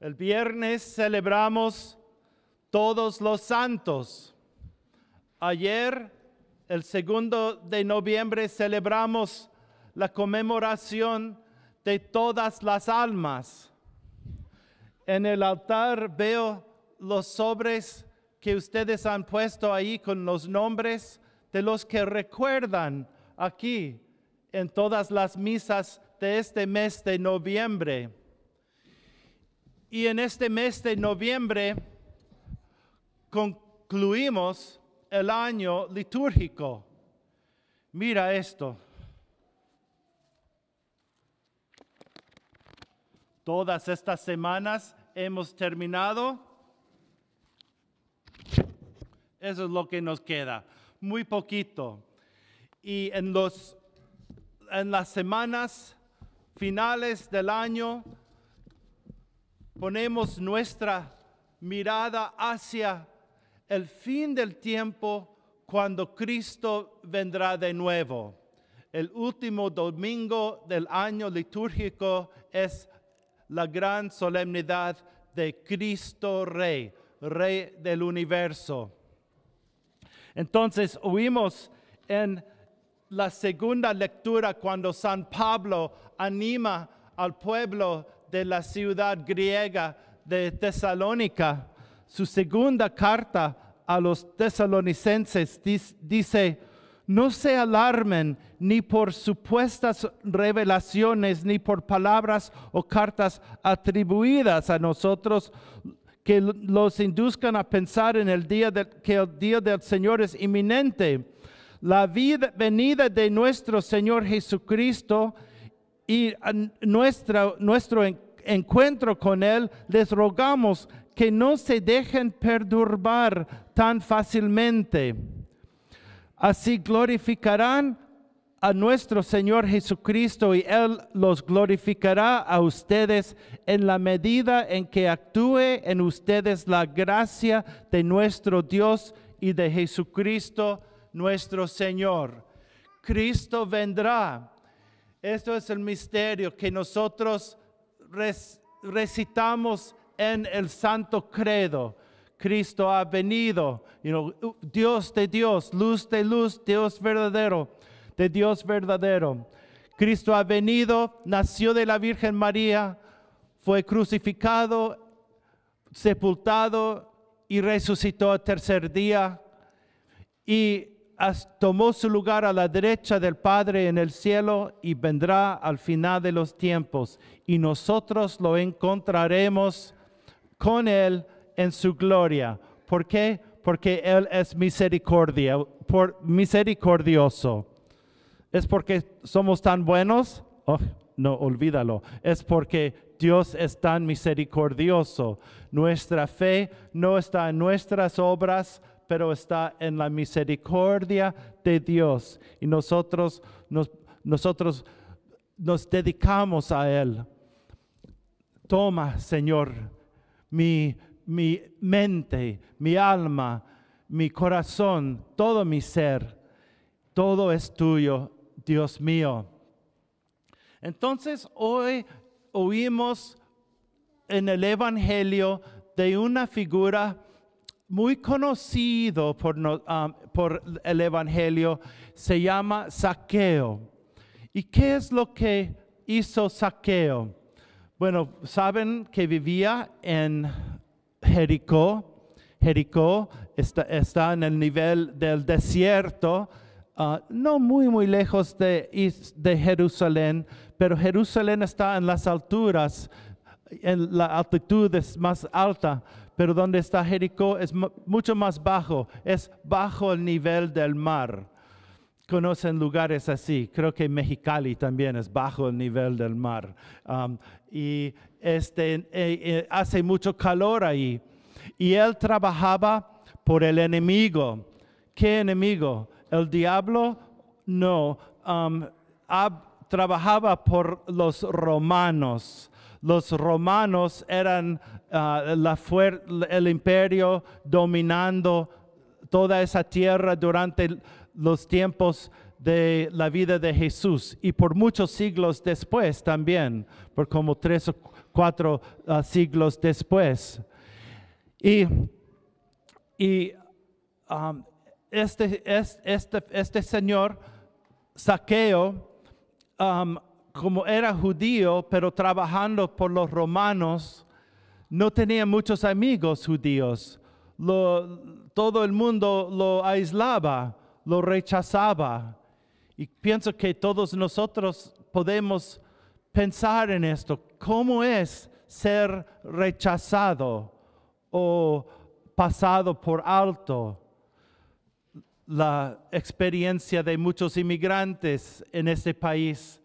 El viernes celebramos todos los santos. Ayer, el segundo de noviembre, celebramos la conmemoración de todas las almas. En el altar veo los sobres que ustedes han puesto ahí con los nombres de los que recuerdan aquí en todas las misas de este mes de noviembre. Y en este mes de noviembre concluimos el año litúrgico. Mira esto. Todas estas semanas hemos terminado. Eso es lo que nos queda. Muy poquito. Y en, los, en las semanas finales del año ponemos nuestra mirada hacia el fin del tiempo cuando Cristo vendrá de nuevo. El último domingo del año litúrgico es la gran solemnidad de Cristo Rey, Rey del universo. Entonces oímos en la segunda lectura cuando San Pablo anima al pueblo de la ciudad griega de Tesalónica, su segunda carta a los tesalonicenses dice, no se alarmen ni por supuestas revelaciones, ni por palabras o cartas atribuidas a nosotros que los induzcan a pensar en el día que el día del Señor es inminente. La vida, venida de nuestro Señor Jesucristo y nuestro encuentro con Él, les rogamos que no se dejen perturbar tan fácilmente. Así glorificarán a nuestro Señor Jesucristo y Él los glorificará a ustedes en la medida en que actúe en ustedes la gracia de nuestro Dios y de Jesucristo nuestro Señor. Cristo vendrá esto es el misterio que nosotros recitamos en el Santo Credo. Cristo ha venido, Dios de Dios, luz de luz, Dios verdadero, de Dios verdadero. Cristo ha venido, nació de la Virgen María, fue crucificado, sepultado y resucitó al tercer día. Y tomó su lugar a la derecha del Padre en el cielo y vendrá al final de los tiempos y nosotros lo encontraremos con Él en su gloria. ¿Por qué? Porque Él es misericordia, por, misericordioso. ¿Es porque somos tan buenos? Oh, no, olvídalo. Es porque Dios es tan misericordioso. Nuestra fe no está en nuestras obras, pero está en la misericordia de Dios. Y nosotros nos, nosotros nos dedicamos a Él. Toma, Señor, mi, mi mente, mi alma, mi corazón, todo mi ser. Todo es tuyo, Dios mío. Entonces hoy oímos en el Evangelio de una figura muy conocido um, por, el Evangelio se llama Saqueo. ¿Y qué es lo que hizo Saqueo? Bueno, saben que vivía en Jericó. Jericó está, en el nivel del desierto, uh, no muy, muy lejos de, Jerusalén, pero Jerusalén está en las alturas, en la altitud más alta pero donde está Jericó es mucho más bajo, es bajo el nivel del mar. Conocen lugares así, creo que Mexicali también es bajo el nivel del mar. Um, y este, eh, eh, hace mucho calor ahí. Y él trabajaba por el enemigo. ¿Qué enemigo? El diablo, no. Um, trabajaba por los romanos los romanos eran ah, el imperio dominando toda esa tierra durante los tiempos de la vida de Jesús y por muchos siglos después también, por como tres o cuatro ah, siglos después. Y, y este, este, este, este, señor, Saqueo, como era judío, pero trabajando por los romanos, no tenía muchos amigos judíos. todo el mundo lo aislaba, lo rechazaba. Y pienso que todos nosotros podemos pensar en esto. ¿Cómo es ser rechazado o pasado por alto? La experiencia de muchos inmigrantes en este país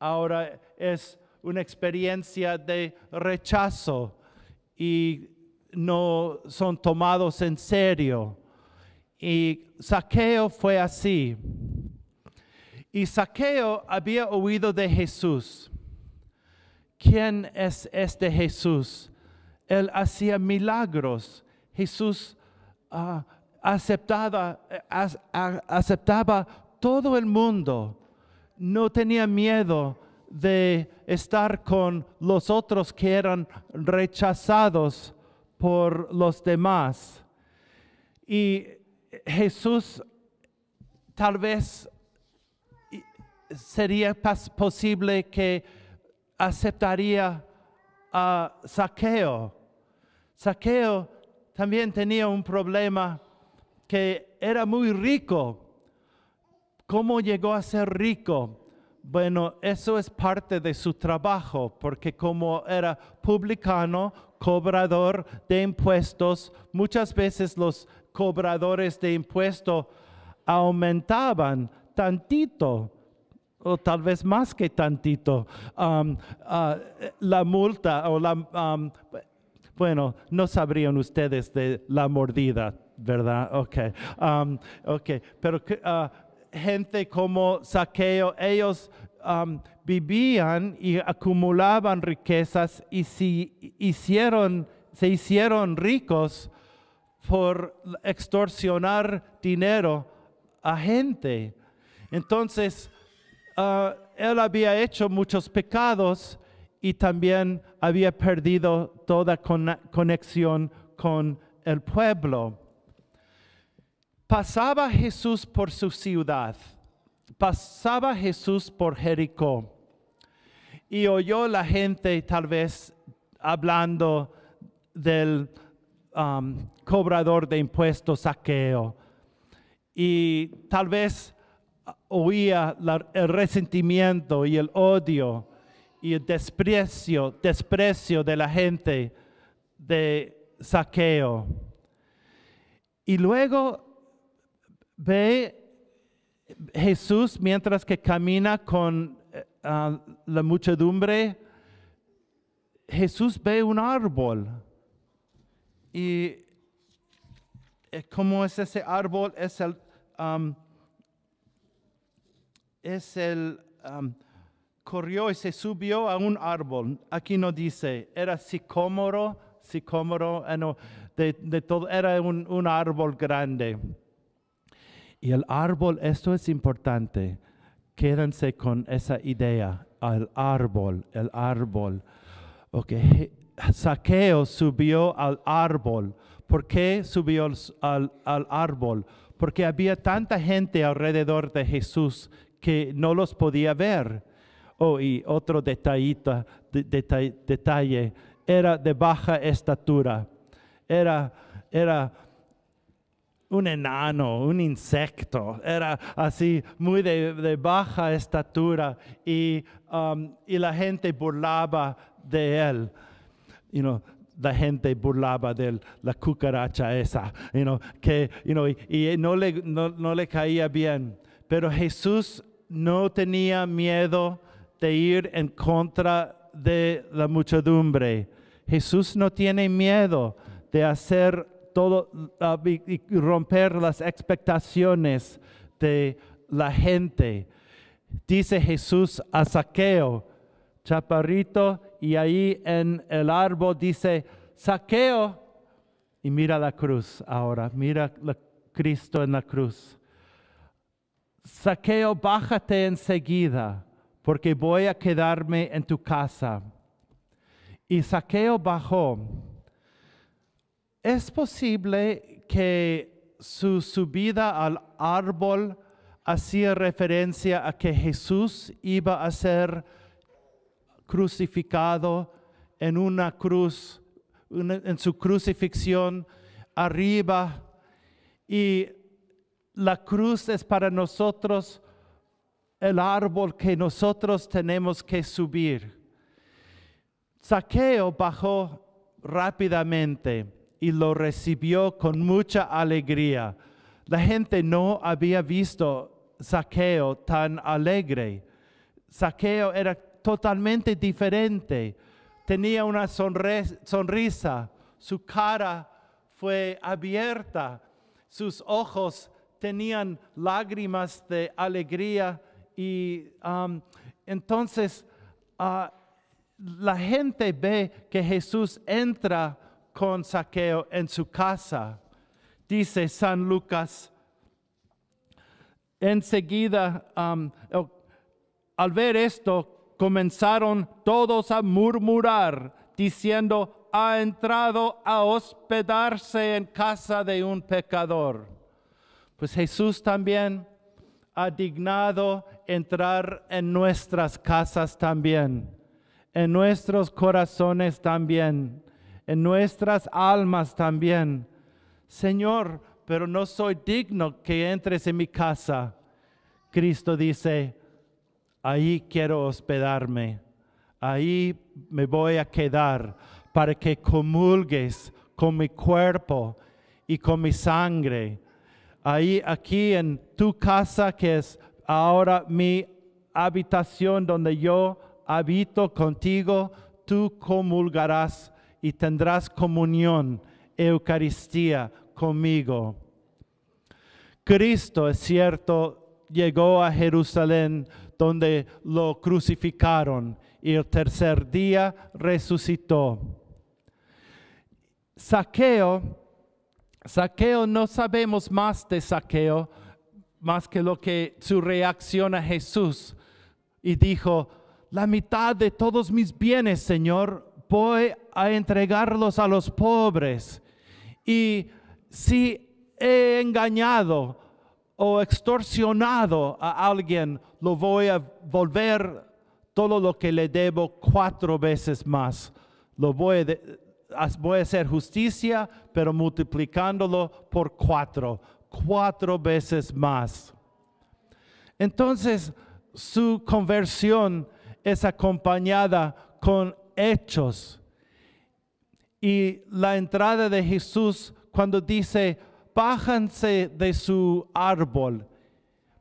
ahora es una experiencia de rechazo y no son tomados en serio. Y saqueo fue así. Y saqueo había oído de Jesús. ¿Quién es este Jesús? Él hacía milagros. Jesús ah, aceptaba, eh, aceptaba todo el mundo no tenía miedo de estar con los otros que eran rechazados por los demás. Y Jesús tal vez sería posible que aceptaría a Saqueo. Saqueo también tenía un problema que era muy rico ¿Cómo llegó a ser rico? Bueno, eso es parte de su trabajo, porque como era publicano, cobrador de impuestos, muchas veces los cobradores de impuestos aumentaban tantito, o tal vez más que tantito, um, uh, la multa o la... Um, bueno, no sabrían ustedes de la mordida, ¿verdad? Ok, um, pero... Uh, gente como Saqueo, ellos um, vivían y acumulaban riquezas y si hicieron, se hicieron ricos por extorsionar dinero a gente. Entonces, uh, él había hecho muchos pecados y también había perdido toda conexión con el pueblo. Pasaba Jesús por su ciudad, pasaba Jesús por Jericó y oyó la gente tal vez hablando del um, cobrador de impuestos saqueo y tal vez uh, oía el resentimiento y el odio y el desprecio, desprecio de la gente de saqueo. Y luego Ve Jesús mientras que camina con eh, ah, la muchedumbre, Jesús ve un árbol. Y eh, como es ese árbol? Es el, um, es el um, corrió y se subió a un árbol. Aquí no dice, era sicómoro, sicómoro, eh, de, todo, era un árbol grande. Y el árbol, esto es importante, quédense con esa idea, el árbol, el árbol. Okay. Saqueo subió al árbol. ¿Por qué subió al, árbol? Porque había tanta gente alrededor de Jesús que no los podía ver. Oh, y otro detallito, detalle, era de baja estatura. Era, era un enano, un insecto, era así muy de, baja estatura um, y, la gente burlaba de él. la gente burlaba de la cucaracha esa, que, y, no, le, no, no le caía bien. Pero Jesús no tenía miedo de ir en contra de la muchedumbre. Jesús no tiene miedo de hacer Ah, y, romper las expectaciones de la gente. Dice Jesús a Saqueo, chaparrito, y ahí en el árbol dice, Saqueo, y mira la cruz ahora, mira Cristo en la cruz. Saqueo, bájate enseguida, porque voy a quedarme en tu casa. Y Saqueo bajó es posible que su subida al árbol hacía referencia a que Jesús iba a ser crucificado en una cruz, en su crucifixión arriba. Y la cruz es para nosotros el árbol que nosotros tenemos que subir. Saqueo bajó rápidamente y lo recibió con mucha alegría. La gente no había visto saqueo tan alegre. Saqueo era totalmente diferente. Tenía una sonrisa, su cara fue abierta, sus ojos tenían lágrimas de alegría y um, entonces ah, la gente ve que Jesús entra con saqueo en su casa. Dice San Lucas, enseguida, al ver esto, comenzaron todos a murmurar, diciendo, ha entrado a hospedarse en casa de un pecador. Pues Jesús también ha dignado entrar en nuestras casas también, en nuestros corazones también, en nuestras almas también. Señor, pero no soy digno que entres en mi casa. Cristo dice, ahí quiero hospedarme, ahí me voy a quedar para que comulgues con mi cuerpo y con mi sangre. Ahí, aquí en tu casa que es ahora mi habitación donde yo habito contigo, tú comulgarás y tendrás comunión, Eucaristía, conmigo. Cristo, es cierto, llegó a Jerusalén donde lo crucificaron y el tercer día resucitó. Saqueo, saqueo no sabemos más de saqueo, más que lo que su reacción a Jesús. Y dijo, la mitad de todos mis bienes, Señor, voy a entregarlos a los pobres. Y si he engañado o extorsionado a alguien, lo voy a volver todo lo que le debo cuatro veces más. Lo voy a, voy a hacer justicia, pero multiplicándolo por cuatro, cuatro veces más. Entonces, su conversión es acompañada con hechos. Y la entrada de Jesús cuando dice, bájense de su árbol,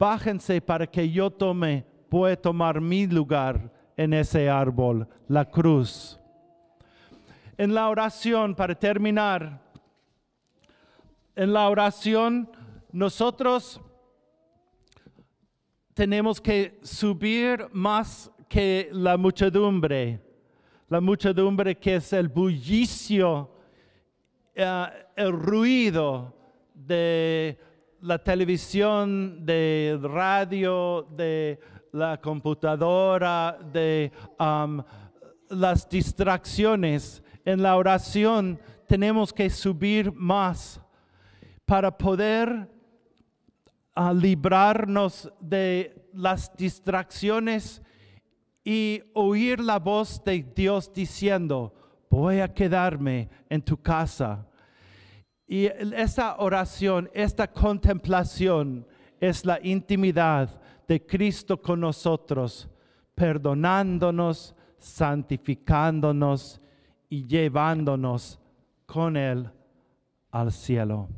bájense para que yo tome, pueda tomar mi lugar en ese árbol, la cruz. En la oración, para terminar, en la oración nosotros tenemos que subir más que la muchedumbre la muchedumbre que es el bullicio, eh, el ruido de la televisión, de radio, de la computadora, de las distracciones. En la oración tenemos que subir más para poder ah, librarnos de las distracciones y oír la voz de Dios diciendo, voy a quedarme en tu casa. Y esa oración, esta contemplación es la intimidad de Cristo con nosotros, perdonándonos, santificándonos y llevándonos con Él al cielo.